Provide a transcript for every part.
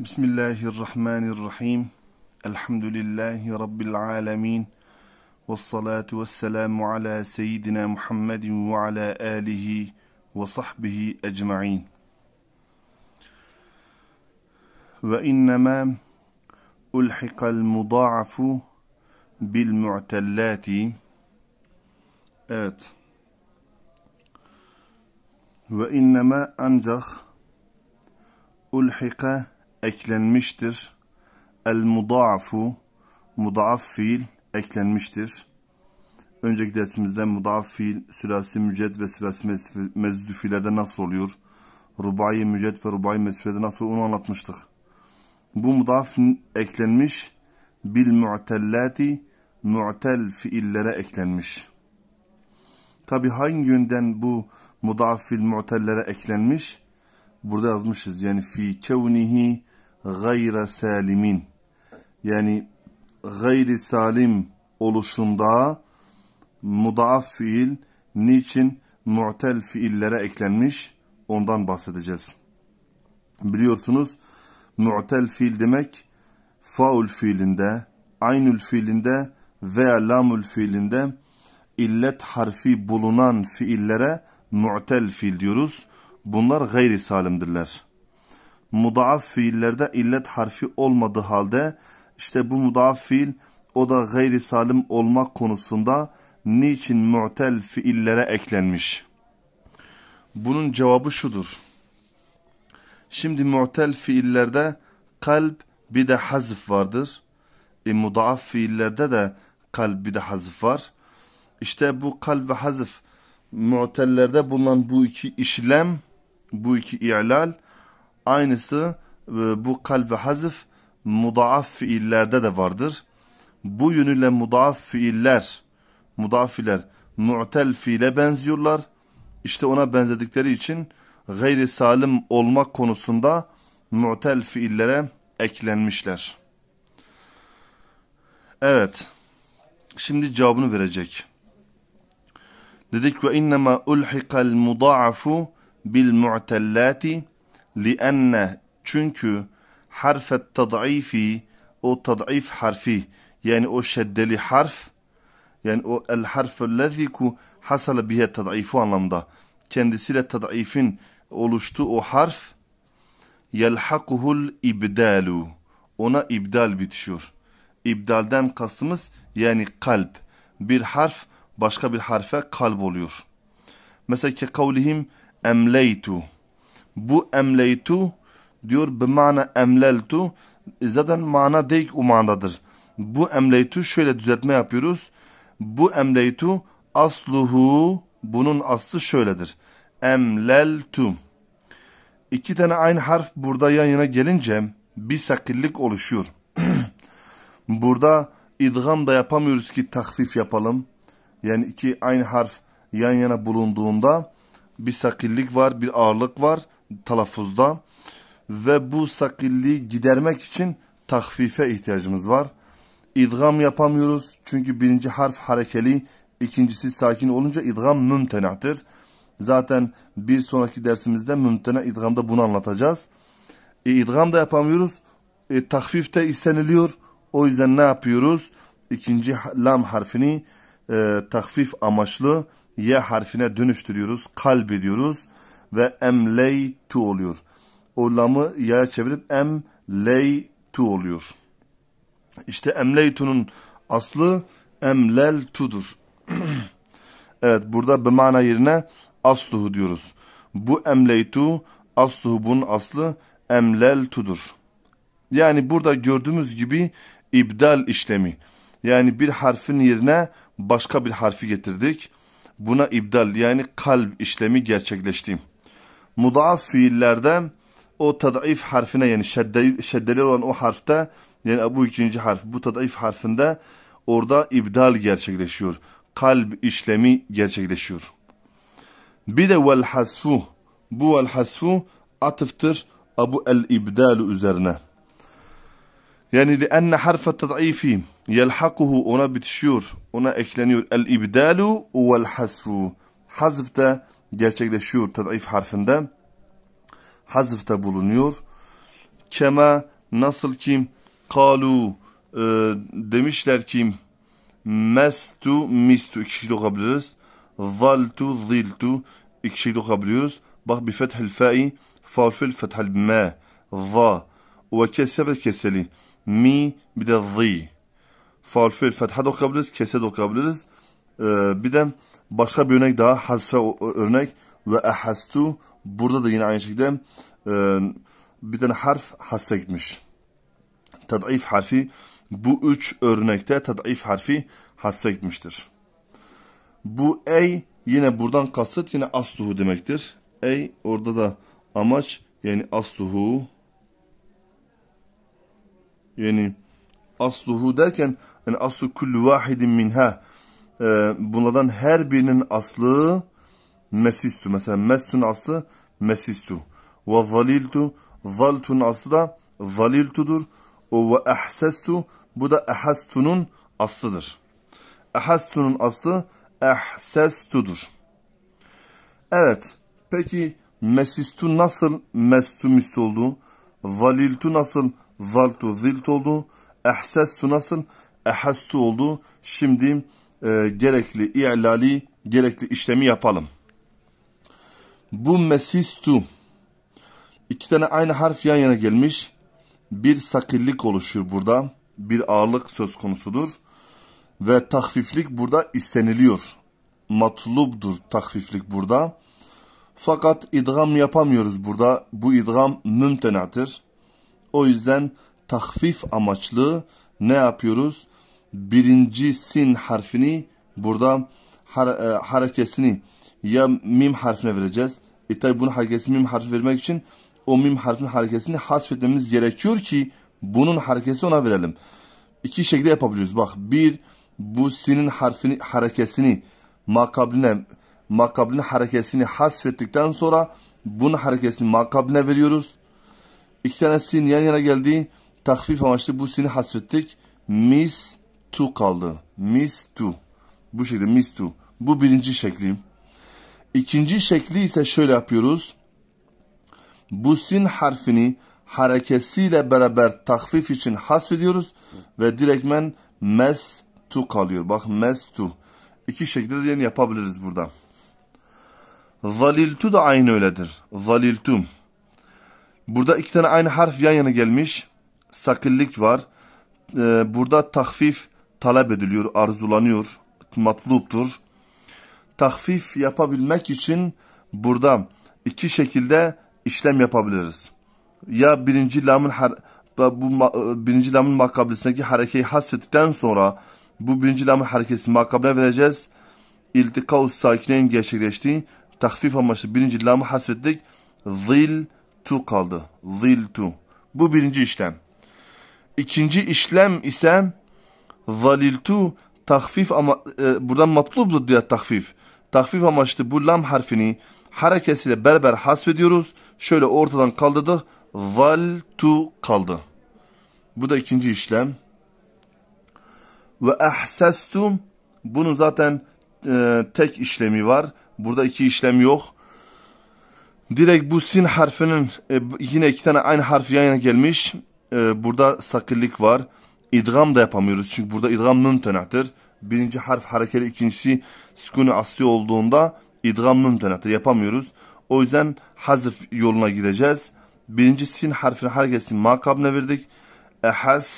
بسم الله الرحمن الرحيم الحمد لله رب العالمين والصلاة والسلام على سيدنا محمد وعلى آله وصحبه أجمعين وإنما ألحق المضاعف بالمعتلات آت وإنما أنجخ ألحق eklenmiştir. El mudaafu mudaaf fiil eklenmiştir. Önceki dersimizde mudaaf fiil sürasi müced ve sürasi mezdufilerde nasıl oluyor? Rubai müced ve rubai mezdü nasıl onu anlatmıştık. Bu mudaaf eklenmiş bil mu'tellati mu'tel fiillere eklenmiş. Tabi hangi yönden bu mudaaf fiil mu'tellere eklenmiş? Burada yazmışız yani fi kevnihi gayre salimin yani gayri salim oluşunda mudaaf fiil niçin mu'tel fiillere eklenmiş ondan bahsedeceğiz. Biliyorsunuz mu'tel fiil demek faul fiilinde, aynül fiilinde veya lamul fiilinde illet harfi bulunan fiillere mu'tel fiil diyoruz. Bunlar gayri salimdirler mudaaf fiillerde illet harfi olmadığı halde işte bu mudaaf fiil o da gayri salim olmak konusunda niçin mu'tel fiillere eklenmiş? Bunun cevabı şudur. Şimdi mu'tel fiillerde kalp bir de hazif vardır. E, mudaaf fiillerde de kalp bir de hazif var. İşte bu kalp ve hazif mu'tellerde bulunan bu iki işlem, bu iki i'lal Aynısı e, bu kalbe hazif mudaaf fiillerde de vardır. Bu yönüyle mudaaf fiiller, mudaaf fiiller mu'tel fiile benziyorlar. İşte ona benzedikleri için gayri salim olmak konusunda mu'tel fiillere eklenmişler. Evet. Şimdi cevabını verecek. Dedik ve innema ulhikal mudaafu bil mu'tellati li'enne çünkü harfet tad'ifi o tad'if harfi yani o şeddeli harf yani o el harfü leziku hasale bihe tad'ifu anlamda kendisiyle tad'ifin oluştu o harf yelhakuhul ibdalu ona ibdal bitişiyor. İbdalden kastımız yani kalp. Bir harf başka bir harfe kalp oluyor. Mesela ki kavlihim emleytu bu emleytu diyor bimana emleltu zaten mana değil o manadır. Bu emleytu şöyle düzeltme yapıyoruz. Bu emleytu asluhu bunun aslı şöyledir. Emleltu. İki tane aynı harf burada yan yana gelince bir sakillik oluşuyor. burada idgam da yapamıyoruz ki takfif yapalım. Yani iki aynı harf yan yana bulunduğunda bir sakillik var, bir ağırlık var telaffuzda ve bu sakilliği gidermek için takfife ihtiyacımız var. İdgam yapamıyoruz çünkü birinci harf harekeli, ikincisi sakin olunca idgam mümtenahtır. Zaten bir sonraki dersimizde mümtena idgamda bunu anlatacağız. E, idgam da yapamıyoruz. E, takfifte isteniliyor. O yüzden ne yapıyoruz? İkinci lam harfini e, takfif amaçlı y harfine dönüştürüyoruz, kalbediyoruz. ediyoruz ve emleytu oluyor. O lamı yaya çevirip emleytu oluyor. İşte emleytu'nun aslı emleltu'dur. evet burada bemana yerine asluhu diyoruz. Bu emleytu asluhu bunun aslı emleltu'dur. Yani burada gördüğümüz gibi ibdal işlemi. Yani bir harfin yerine başka bir harfi getirdik. Buna ibdal yani kalp işlemi gerçekleşti mudaaf fiillerde o tadayif harfine yani şedde, şeddeli olan o harfte yani bu ikinci harf bu tadayif harfinde orada ibdal gerçekleşiyor. Kalp işlemi gerçekleşiyor. Bir de vel hasfu. Bu vel hasfu atıftır Abu el ibdalu üzerine. Yani لأن حرف التضعيف يلحقه ona bitişiyor, ona ekleniyor. El ibdalu vel hasfu. Hazf da gerçekleşiyor tedif harfinde. Hazıfta bulunuyor. Kema nasıl kim? Kalu e, demişler kim? Mestu mistu iki şey okuyabiliriz. Zaltu ziltu iki şey okuyabiliyoruz. Bak bi fethel fa'i farfil fethel me za ve kesebet keseli mi bir de zi farfil fetha da okuyabiliriz kese de okuyabiliriz. Ee, bir de Başka bir örnek daha hasfe örnek ve ehastu burada da yine aynı şekilde e, bir tane harf hasse gitmiş. Tad'if harfi bu üç örnekte tad'if harfi hasse gitmiştir. Bu ey yine buradan kasıt yine asluhu demektir. Ey orada da amaç yani asluhu yani asluhu derken yani aslu kullu vahidin minha e, bunlardan her birinin aslı mesistu. Mesela mestun aslı mesistu. Ve zaliltu, zaltun aslı da zaliltudur. O ve ehsestu, bu da ehastunun aslıdır. Ehastunun aslı ehsestudur. Evet, peki mesistu nasıl mestumist oldu? Zaliltu nasıl zaltu zilt oldu? Ehsestu nasıl ehastu oldu? Şimdi e, gerekli i'lali, gerekli işlemi yapalım. Bu mesistu. İki tane aynı harf yan yana gelmiş. Bir sakillik oluşur burada. Bir ağırlık söz konusudur. Ve tahfiflik burada isteniliyor. Matlubdur tahfiflik burada. Fakat idgam yapamıyoruz burada. Bu idgam mümtenadır. O yüzden tahfif amaçlı ne yapıyoruz? birinci sin harfini burada har, e, harekesini ya mim harfine vereceğiz. E tabi bunun harekesi mim harfi vermek için o mim harfinin harekesini hasfetmemiz gerekiyor ki bunun harekesi ona verelim. İki şekilde yapabiliyoruz. Bak bir bu sinin harfini harekesini makabline makabline harekesini hasfettikten sonra bunun harekesini makabline veriyoruz. İki tane sin yan yana geldi. Takfif amaçlı bu sini hasfettik. Mis to kaldı. Miss to. Bu şekilde miss to. Bu birinci şeklim. İkinci şekli ise şöyle yapıyoruz. Bu sin harfini harekesiyle beraber takfif için hasfediyoruz ve direktmen mes tu kalıyor. Bak mes tu. İki şekilde de yani yapabiliriz burada. Zaliltu da aynı öyledir. Zaliltum. Burada iki tane aynı harf yan yana gelmiş. Sakillik var. Ee, burada takfif talep ediliyor, arzulanıyor, matluptur. Tahfif yapabilmek için burada iki şekilde işlem yapabiliriz. Ya birinci lamın bu e, birinci lamın makabilesindeki harekeyi hasrettikten sonra bu birinci lamın harekesi makabına vereceğiz. İltika-u gerçekleştiği, gerçekleşti. Tahfif amaçlı birinci lamı hasrettik. Zil tu kaldı. Zil tu. Bu birinci işlem. İkinci işlem ise Zaliltu tahfif ama e, buradan matlubdur diye tahfif. Tahfif amaçlı bu lam harfini harekesiyle berber hasfediyoruz. Şöyle ortadan kaldırdık. Zaltu kaldı. Bu da ikinci işlem. Ve ahsestum bunun zaten e, tek işlemi var. Burada iki işlem yok. Direkt bu sin harfinin e, yine iki tane aynı harfi yan yana gelmiş. E, burada sakillik var. İdgam da yapamıyoruz çünkü burada idgam mümtenahtir. Birinci harf harekeli, ikincisi sükun asli olduğunda idgam mümtenahtir. Yapamıyoruz. O yüzden hazif yoluna gideceğiz. Birinci sin harfinin hareketini makabına verdik. Ehas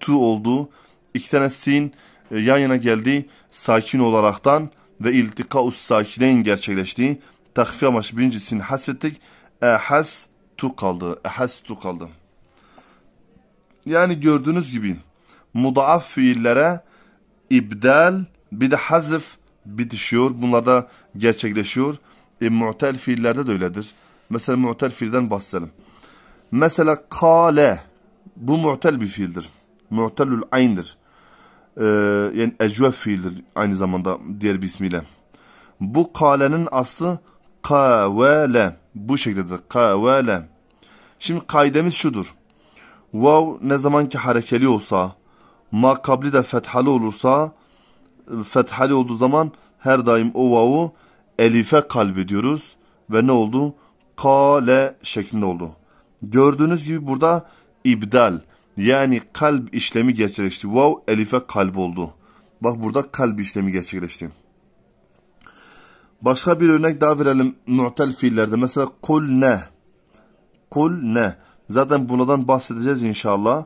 tu oldu. İki tane sin e, yan yana geldi. Sakin olaraktan ve iltika-us sakineyn gerçekleşti. Takfiye amaçlı birinci sin hasfettik. Ehas tu kaldı. Ehas tu kaldı. Yani gördüğünüz gibi mudaaf fiillere ibdal bir de hazf bitişiyor. Bunlar da gerçekleşiyor. E, mu'tel fiillerde de öyledir. Mesela mu'tel fiilden bahsedelim. Mesela kale bu mu'tel bir fiildir. Mu'telül ayn'dir. Ee, yani ecvef fiildir aynı zamanda diğer bir ismiyle. Bu kalenin aslı kavale. Bu şekildedir. Kavale. Şimdi kaidemiz şudur. Vav ne zaman ki harekeli olsa, ma kabli de fethali olursa, fethali olduğu zaman her daim o vavu elife kalbi diyoruz. Ve ne oldu? Kale şeklinde oldu. Gördüğünüz gibi burada ibdal yani kalp işlemi gerçekleşti. Vav elife kalb oldu. Bak burada kalp işlemi gerçekleşti. Başka bir örnek daha verelim mu'tel fiillerde. Mesela kul ne? Kul ne? Zaten bunadan bahsedeceğiz inşallah.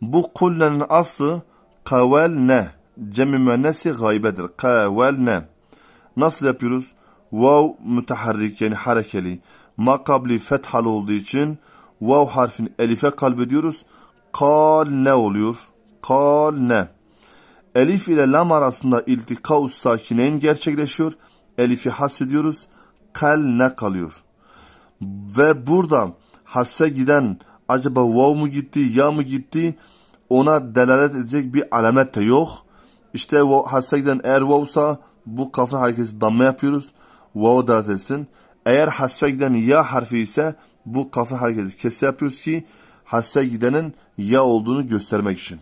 Bu kullenin aslı kavelne. Cem-i müennesi gaybedir. Kavelne. Nasıl yapıyoruz? Vav müteharrik yani harekeli. Makabli fethal olduğu için vav harfin elife kalbediyoruz. Kal ne oluyor. Kal ne? Elif ile lam arasında iltika sakineyn gerçekleşiyor. Elifi Kal ne kalıyor. Ve buradan hasfe giden acaba vav mu gitti ya mı gitti ona delalet edecek bir alamet de yok. İşte hasfe giden eğer vavsa bu kafir hareketi damla yapıyoruz. Vav delalet etsin. Eğer hasfe giden ya harfi ise bu kafir hareketi kese yapıyoruz ki hasfe gidenin ya olduğunu göstermek için.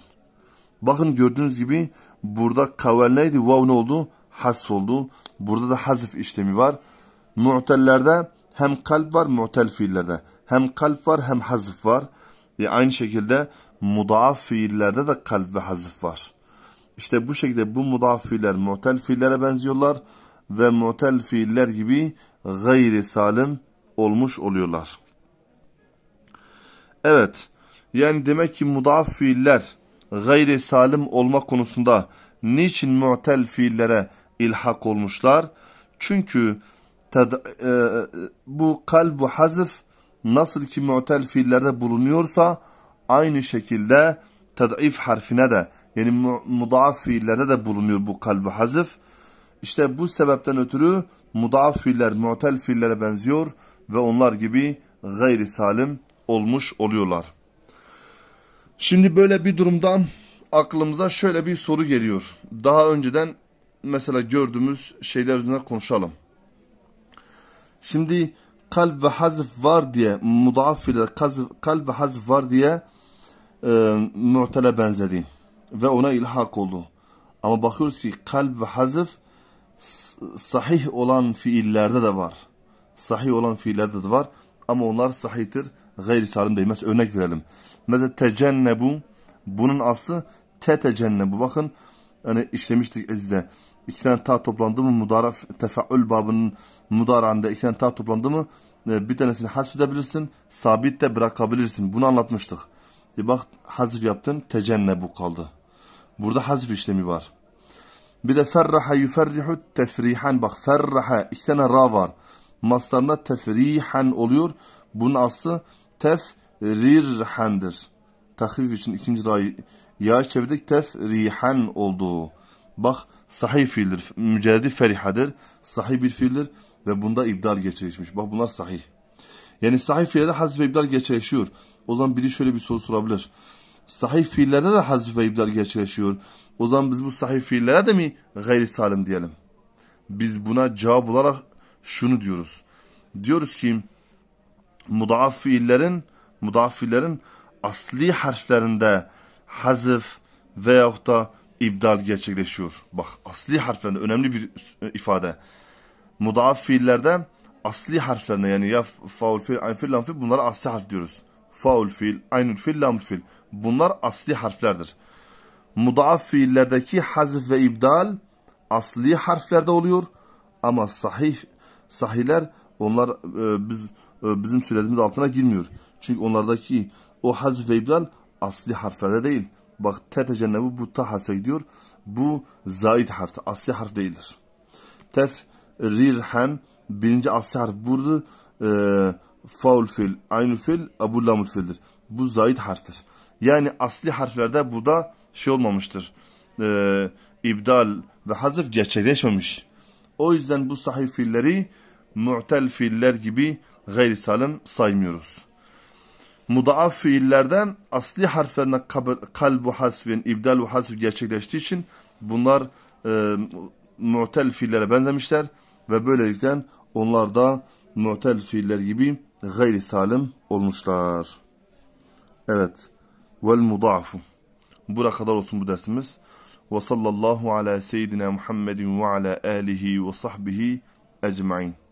Bakın gördüğünüz gibi burada kavvel neydi? Vav ne oldu? Hasf oldu. Burada da hazif işlemi var. Mu'tellerde hem kalp var mu'tel fiillerde. Hem kalp var hem hazıf var. E aynı şekilde mudaaf fiillerde de kalp ve hazıf var. İşte bu şekilde bu mudaaf fiiller mu'tel fiillere benziyorlar ve mu'tel fiiller gibi gayri salim olmuş oluyorlar. Evet, yani demek ki mudaaf fiiller gayri salim olma konusunda niçin mu'tel fiillere ilhak olmuşlar? Çünkü ted, e, bu kalbu hazif nasıl ki mu'tel fiillerde bulunuyorsa aynı şekilde tadif harfine de yani mu, fiillerde de bulunuyor bu kalbu hazif. İşte bu sebepten ötürü mudaaf fiiller mu'tel fiillere benziyor ve onlar gibi gayri salim olmuş oluyorlar. Şimdi böyle bir durumdan aklımıza şöyle bir soru geliyor. Daha önceden mesela gördüğümüz şeyler üzerine konuşalım. Şimdi kalp ve hazf var diye mudaaf ile kalp ve hazf var diye e, mu'tele benzedi ve ona ilhak oldu. Ama bakıyoruz ki kalp ve hazf sahih olan fiillerde de var. Sahih olan fiillerde de var ama onlar sahihtir. Gayri salim değil. Mesela örnek verelim. Mesela tecennebu bunun aslı tetecennebu. Bakın hani işlemiştik izde iki tane ta toplandı mı mudara tefeül babının mudaranda iki tane ta toplandı mı e, bir tanesini hasfedebilirsin, sabit de bırakabilirsin. Bunu anlatmıştık. E bak hazif yaptın, tecenne bu kaldı. Burada hazif işlemi var. Bir de ferraha yuferrihu tefrihan. Bak ferraha iki tane ra var. Maslarında tefrihan oluyor. Bunun aslı tefrirhandır. Tahfif için ikinci ra'yı ya çevirdik tefrihan oldu. Bak sahih fiildir. Mücerredi ferihadır. Sahih bir fiildir ve bunda ibdal gerçekleşmiş. Bak bunlar sahih. Yani sahih fiillerde hazif ve ibdal gerçekleşiyor. O zaman biri şöyle bir soru sorabilir. Sahih fiillerde de hazif ve ibdal gerçekleşiyor. O zaman biz bu sahih fiillere de mi gayri salim diyelim? Biz buna cevap olarak şunu diyoruz. Diyoruz ki mudaaf fiillerin mudaaf fiillerin asli harflerinde hazif veyahut da İbdal gerçekleşiyor. Bak asli harflerinde önemli bir e, ifade. Mudaaf fiillerde asli harflerine yani ya faul fiil, ayn fiil, lam fiil bunlara asli harf diyoruz. Faul fiil, aynül fiil, lam fiil. Bunlar asli harflerdir. Mudaaf fiillerdeki hazif ve ibdal asli harflerde oluyor. Ama sahih sahihler onlar e, biz e, bizim söylediğimiz altına girmiyor. Çünkü onlardaki o hazif ve ibdal asli harflerde değil. Bak te tecennebi bu ta hasa gidiyor. Bu zaid harf, asli harf değildir. Tef rirhen birinci asli harf burada e, ee, faul fil, aynı fil, abu lamul fildir. Bu zaid harftir. Yani asli harflerde burada şey olmamıştır. E, ibdal ve hazif gerçekleşmemiş. O yüzden bu sahih fiilleri mu'tel fiiller gibi gayri salim saymıyoruz mudaaf fiillerden asli harflerine kalbu hasvin, ibdalu hasv gerçekleştiği için bunlar e, mu'tel fiillere benzemişler ve böylelikle onlar da mu'tel fiiller gibi gayri salim olmuşlar. Evet. Vel mudaafu. Bura kadar olsun bu dersimiz. Ve sallallahu ala seyyidina Muhammedin ve ala alihi ve sahbihi ecmain.